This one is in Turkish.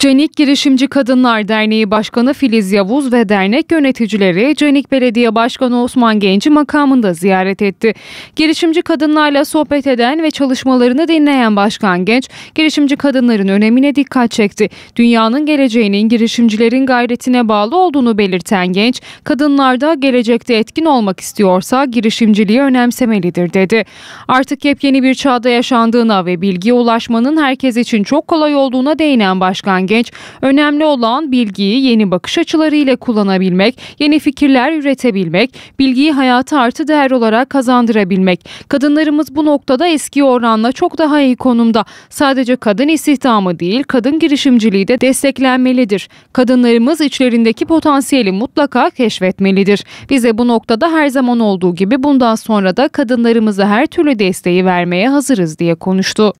Cenik Girişimci Kadınlar Derneği Başkanı Filiz Yavuz ve dernek yöneticileri Cenik Belediye Başkanı Osman Genci makamında ziyaret etti. Girişimci kadınlarla sohbet eden ve çalışmalarını dinleyen Başkan Genç, girişimci kadınların önemine dikkat çekti. Dünyanın geleceğinin girişimcilerin gayretine bağlı olduğunu belirten Genç, kadınlarda gelecekte etkin olmak istiyorsa girişimciliği önemsemelidir dedi. Artık yepyeni bir çağda yaşandığına ve bilgiye ulaşmanın herkes için çok kolay olduğuna değinen Başkan genç. Önemli olan bilgiyi yeni bakış açılarıyla kullanabilmek, yeni fikirler üretebilmek, bilgiyi hayata artı değer olarak kazandırabilmek. Kadınlarımız bu noktada eski oranla çok daha iyi konumda. Sadece kadın istihdamı değil, kadın girişimciliği de desteklenmelidir. Kadınlarımız içlerindeki potansiyeli mutlaka keşfetmelidir. Bize bu noktada her zaman olduğu gibi bundan sonra da kadınlarımıza her türlü desteği vermeye hazırız diye konuştu.